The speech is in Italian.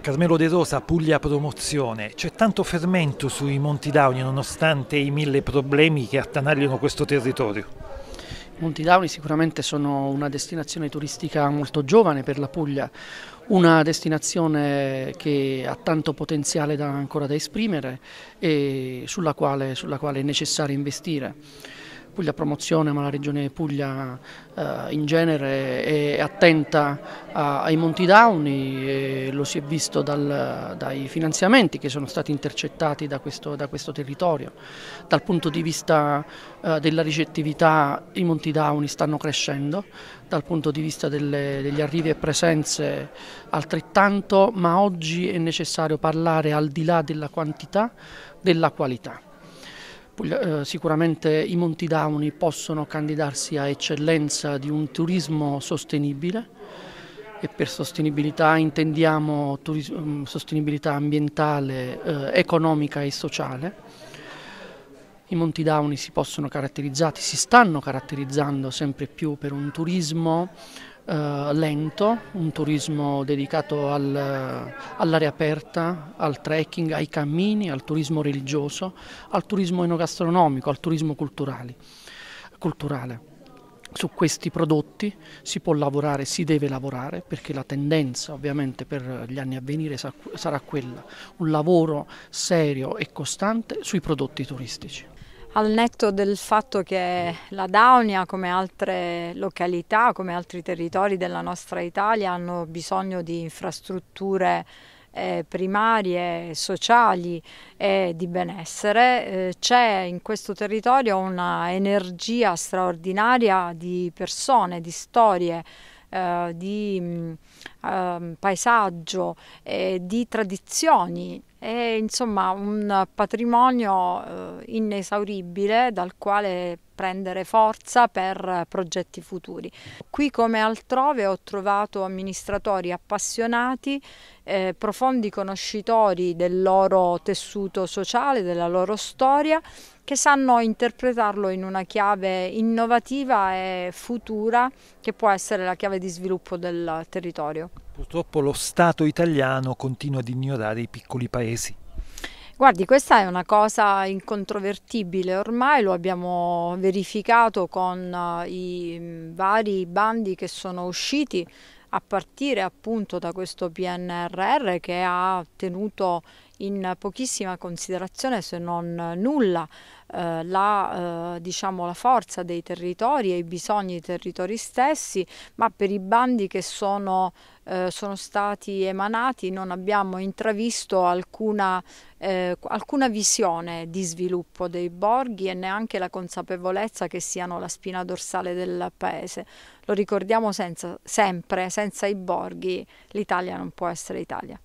Carmelo De Rosa, Puglia Promozione. C'è tanto fermento sui Monti Dauni nonostante i mille problemi che attanagliano questo territorio. I Monti Dauni sicuramente sono una destinazione turistica molto giovane per la Puglia, una destinazione che ha tanto potenziale da, ancora da esprimere e sulla quale, sulla quale è necessario investire. Puglia Promozione, ma la Regione Puglia eh, in genere è attenta a, ai Monti Downi, lo si è visto dal, dai finanziamenti che sono stati intercettati da questo, da questo territorio. Dal punto di vista eh, della ricettività i Monti Downi stanno crescendo, dal punto di vista delle, degli arrivi e presenze altrettanto, ma oggi è necessario parlare al di là della quantità, della qualità. Eh, sicuramente i Monti Dauni possono candidarsi a eccellenza di un turismo sostenibile e per sostenibilità intendiamo mm, sostenibilità ambientale, eh, economica e sociale. I Monti Dauni si possono caratterizzare, si stanno caratterizzando sempre più per un turismo eh, lento, un turismo dedicato al, all'area aperta, al trekking, ai cammini, al turismo religioso, al turismo enogastronomico, al turismo culturale. Su questi prodotti si può lavorare, si deve lavorare perché la tendenza ovviamente per gli anni a venire sarà quella, un lavoro serio e costante sui prodotti turistici al netto del fatto che la Daunia, come altre località, come altri territori della nostra Italia, hanno bisogno di infrastrutture eh, primarie, sociali e di benessere, eh, c'è in questo territorio una energia straordinaria di persone, di storie, eh, di mm, ehm, paesaggio, e di tradizioni è insomma un patrimonio eh, inesauribile dal quale prendere forza per progetti futuri. Qui come altrove ho trovato amministratori appassionati, eh, profondi conoscitori del loro tessuto sociale, della loro storia, che sanno interpretarlo in una chiave innovativa e futura che può essere la chiave di sviluppo del territorio. Purtroppo lo Stato italiano continua ad ignorare i piccoli paesi. Guardi, questa è una cosa incontrovertibile, ormai lo abbiamo verificato con eh, i mm, vari bandi che sono usciti a partire appunto da questo PNRR che ha tenuto in pochissima considerazione se non nulla eh, la, eh, diciamo, la, forza dei territori e i bisogni dei territori stessi, ma per i bandi che sono, eh, sono stati emanati non abbiamo intravisto alcuna, eh, alcuna visione di sviluppo dei borghi e neanche la consapevolezza che siano la spina dorsale del paese. Lo ricordiamo senza, sempre, senza i borghi l'Italia non può essere Italia.